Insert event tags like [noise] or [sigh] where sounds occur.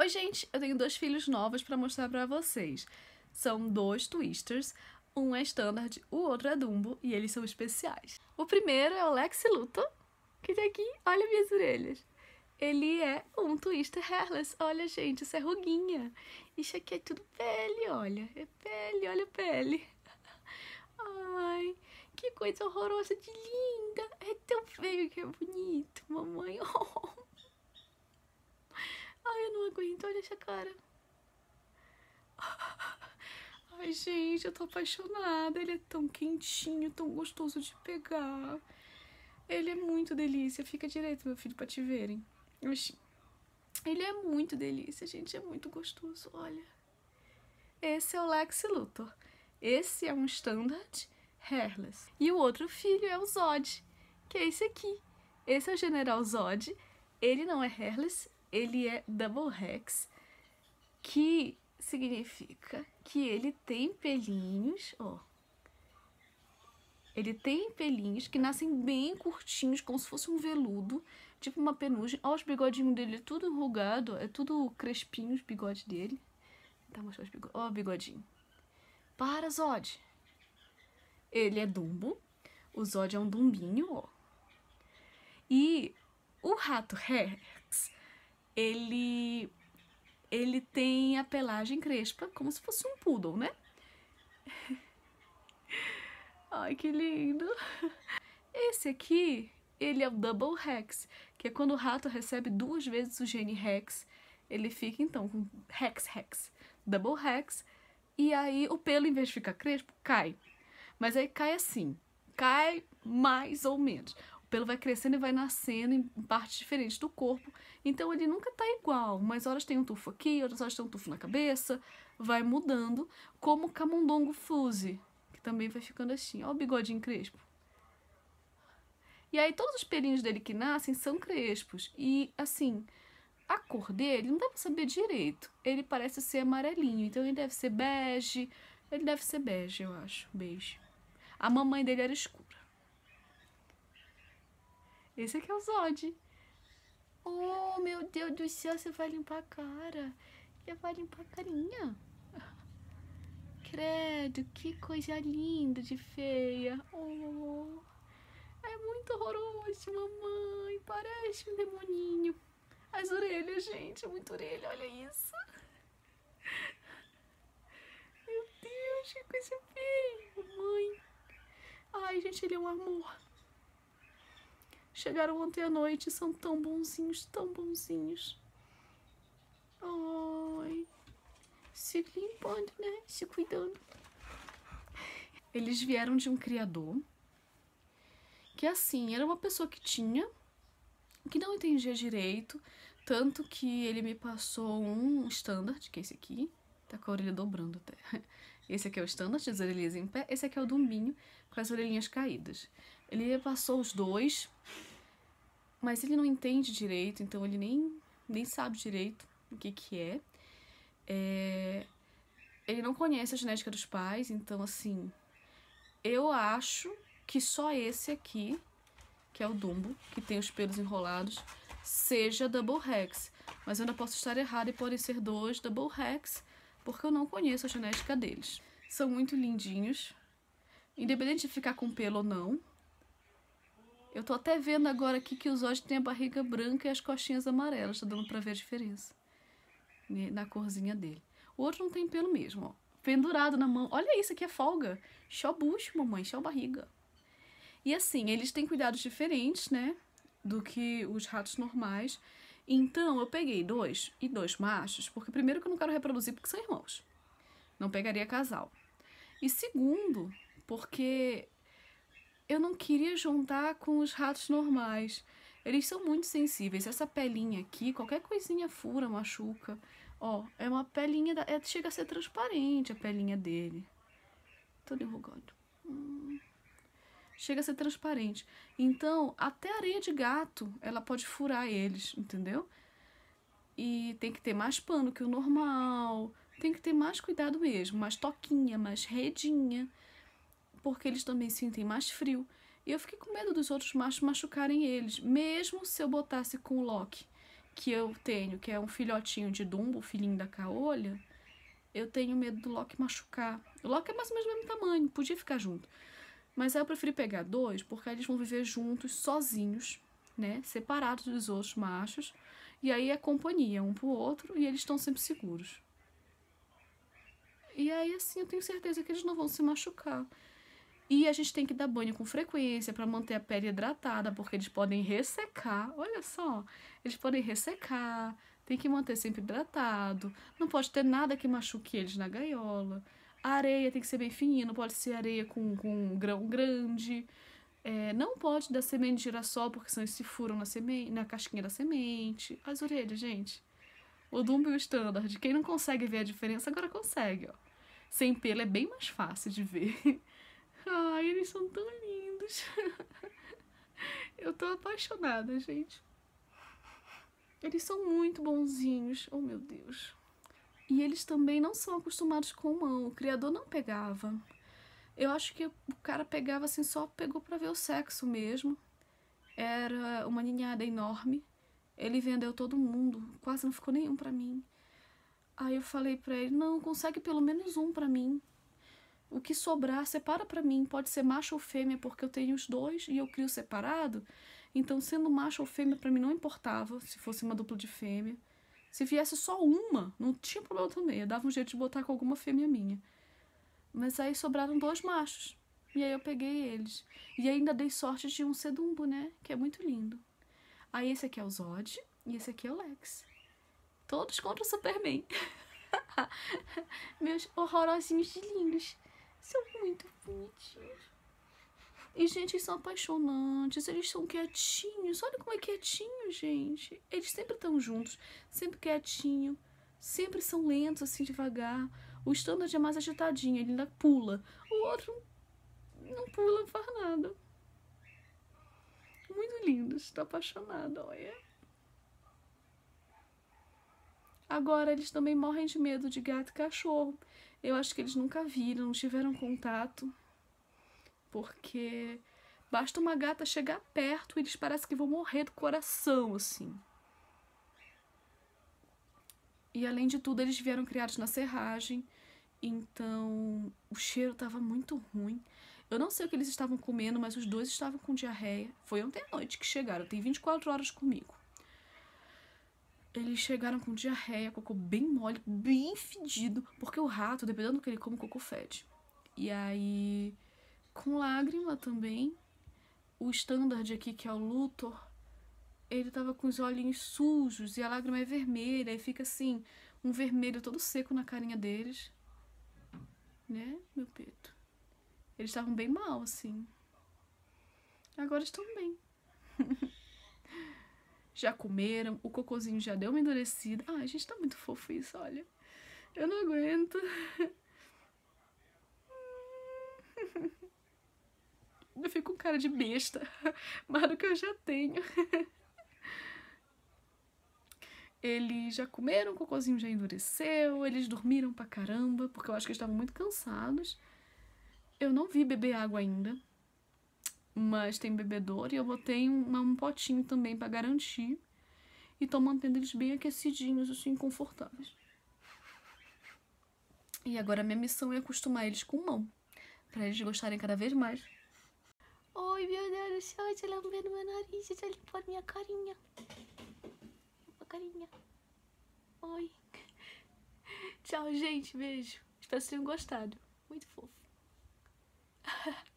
Oi, gente, eu tenho dois filhos novos para mostrar para vocês. São dois twisters, um é standard, o outro é dumbo e eles são especiais. O primeiro é o Lex Luthor, que tem tá aqui, olha minhas orelhas. Ele é um twister hairless, olha gente, isso é ruguinha. Isso aqui é tudo pele, olha, é pele, olha a pele. [laughs] Ai, que coisa horrorosa de linda, é tão feio que é bonito, mamãe. Oh. [laughs] Ai, eu não aguento, olha essa cara. [laughs] Ai, gente, eu tô apaixonada. Ele é tão quentinho, tão gostoso de pegar. Ele é muito delícia. Fica direito, meu filho, pra te verem. Ele é muito delícia, gente. É muito gostoso, olha. Esse é o Lex Luthor. Esse é um Standard Hairless. E o outro filho é o Zod, que é esse aqui. Esse é o General Zod. Ele não é hairless, ele é double rex, que significa que ele tem pelinhos, ó. Ele tem pelinhos que nascem bem curtinhos, como se fosse um veludo, tipo uma penugem. Ó, os bigodinhos dele é tudo enrugado, é tudo crespinho os bigodes dele. Tá mostrando os bigodes. Ó, o bigodinho. Para, Zod. Ele é dumbo. O Zod é um dumbinho, ó. E o rato Rex ele ele tem a pelagem crespa, como se fosse um poodle, né? [laughs] Ai, que lindo! Esse aqui, ele é o Double Rex, que é quando o rato recebe duas vezes o gene Rex, ele fica então com Rex Rex, Double Rex, e aí o pelo, em vez de ficar crespo, cai. Mas aí cai assim, cai mais ou menos pelo vai crescendo e vai nascendo em partes diferentes do corpo. Então ele nunca está igual. Umas horas tem um tufo aqui, outras horas tem um tufo na cabeça. Vai mudando, como o camundongo fuse, que também vai ficando assim. Olha o bigodinho crespo. E aí todos os pelinhos dele que nascem são crespos. E assim, a cor dele não dá pra saber direito. Ele parece ser amarelinho, então ele deve ser bege. Ele deve ser bege, eu acho. Beijo. A mamãe dele era escura. Esse aqui é, é o Zod. Oh, meu Deus do céu, você vai limpar a cara. Você vai limpar a carinha. Credo, que coisa linda de feia. Oh, é muito horroroso, mamãe. Parece um demoninho. As orelhas, gente, é muito orelha, olha isso. Meu Deus, que coisa feia, mamãe. Ai, gente, ele é um amor. Chegaram ontem à noite, são tão bonzinhos, tão bonzinhos. Ai. Se limpando, né? Se cuidando. Eles vieram de um criador que assim, era uma pessoa que tinha, que não entendia direito, tanto que ele me passou um standard, que é esse aqui, tá com a orelha dobrando até. Esse aqui é o standard, as orelhinhas em pé, esse aqui é o dumbinho, com as orelhinhas caídas. Ele me passou os dois, mas ele não entende direito, então ele nem, nem sabe direito o que, que é. é. Ele não conhece a genética dos pais, então assim, eu acho que só esse aqui, que é o Dumbo, que tem os pelos enrolados, seja Double Rex. Mas eu ainda posso estar errada e podem ser dois Double Rex, porque eu não conheço a genética deles. São muito lindinhos. Independente de ficar com pelo ou não, eu tô até vendo agora aqui que os olhos têm a barriga branca e as costinhas amarelas. Tá dando pra ver a diferença né, na corzinha dele. O outro não tem pelo mesmo, ó. Pendurado na mão. Olha isso aqui, é folga. Xó bucho, mamãe, xó barriga. E assim, eles têm cuidados diferentes, né? Do que os ratos normais. Então, eu peguei dois e dois machos, porque primeiro que eu não quero reproduzir porque são irmãos. Não pegaria casal. E segundo, porque eu não queria juntar com os ratos normais. Eles são muito sensíveis. Essa pelinha aqui, qualquer coisinha fura, machuca. Ó, é uma pelinha, da, é, chega a ser transparente a pelinha dele. Todo enrugado. Hum. Chega a ser transparente. Então, até areia de gato, ela pode furar eles, entendeu? E tem que ter mais pano que o normal. Tem que ter mais cuidado mesmo. Mais toquinha, mais redinha porque eles também sentem mais frio. E eu fiquei com medo dos outros machos machucarem eles, mesmo se eu botasse com o Loki, que eu tenho, que é um filhotinho de Dumbo, filhinho da caolha. Eu tenho medo do Loki machucar. O Loki é mais ou menos do mesmo tamanho, podia ficar junto. Mas aí eu preferi pegar dois, porque eles vão viver juntos, sozinhos, né? Separados dos outros machos. E aí é companhia um pro outro e eles estão sempre seguros. E aí, assim, eu tenho certeza que eles não vão se machucar. E a gente tem que dar banho com frequência para manter a pele hidratada, porque eles podem ressecar. Olha só, eles podem ressecar. Tem que manter sempre hidratado. Não pode ter nada que machuque eles na gaiola. A areia tem que ser bem fininha, não pode ser areia com, com um grão grande. É, não pode dar semente de girassol, porque senão eles se furam na, semente, na casquinha da semente. As orelhas, gente. O Dumbo e o Standard. Quem não consegue ver a diferença, agora consegue, ó. Sem pelo é bem mais fácil de ver. [laughs] Ai, eles são tão lindos. [laughs] Eu tô apaixonada, gente. Eles são muito bonzinhos. Oh, meu Deus. E eles também não são acostumados com mão. O criador não pegava. Eu acho que o cara pegava assim, só pegou pra ver o sexo mesmo. Era uma ninhada enorme. Ele vendeu todo mundo. Quase não ficou nenhum pra mim. Aí eu falei pra ele, não, consegue pelo menos um pra mim o que sobrar, separa para mim, pode ser macho ou fêmea, porque eu tenho os dois e eu crio separado. Então, sendo macho ou fêmea, para mim não importava se fosse uma dupla de fêmea. Se viesse só uma, não tinha problema também. Eu dava um jeito de botar com alguma fêmea minha. Mas aí sobraram dois machos. E aí eu peguei eles. E ainda dei sorte de um sedumbo, né? Que é muito lindo. Aí esse aqui é o Zod e esse aqui é o Lex. Todos contra o Superman. [laughs] Meus horrorosinhos de lindos são muito bonitinhos. E, gente, eles são apaixonantes, eles são quietinhos. Olha como é quietinho, gente. Eles sempre estão juntos, sempre quietinho, sempre são lentos, assim, devagar. O standard é mais agitadinho, ele ainda pula. O outro não pula, não faz nada. Muito lindos, estou apaixonada, olha. Agora eles também morrem de medo de gato e cachorro. Eu acho que eles nunca viram, não tiveram contato. Porque basta uma gata chegar perto e eles parecem que vão morrer do coração, assim. E além de tudo, eles vieram criados na serragem, então o cheiro estava muito ruim. Eu não sei o que eles estavam comendo, mas os dois estavam com diarreia. Foi ontem à noite que chegaram, tem 24 horas comigo eles chegaram com diarreia, cocô bem mole, bem fedido, porque o rato, dependendo do que ele come, o cocô fede. E aí, com lágrima também, o standard aqui, que é o Luthor, ele tava com os olhinhos sujos e a lágrima é vermelha, e fica assim, um vermelho todo seco na carinha deles. Né, meu peito? Eles estavam bem mal, assim. Agora estão bem. [laughs] já comeram, o cocôzinho já deu uma endurecida. Ai, gente, tá muito fofo isso, olha. Eu não aguento. [laughs] Eu fico com cara de besta, mas do que eu já tenho. Eles já comeram, o cocôzinho já endureceu, eles dormiram pra caramba, porque eu acho que eles estavam muito cansados. Eu não vi beber água ainda, mas tem bebedouro e eu botei um, um potinho também para garantir. E tô mantendo eles bem aquecidinhos, assim, confortáveis. E agora minha missão é acostumar eles com mão, para eles gostarem cada vez mais. Oi, meu Deus do céu, eu lambendo é meu nariz, eu tô é limpando minha carinha. Minha carinha. Oi. [laughs] Tchau, gente, beijo. Espero que tenham gostado. Muito fofo. [laughs]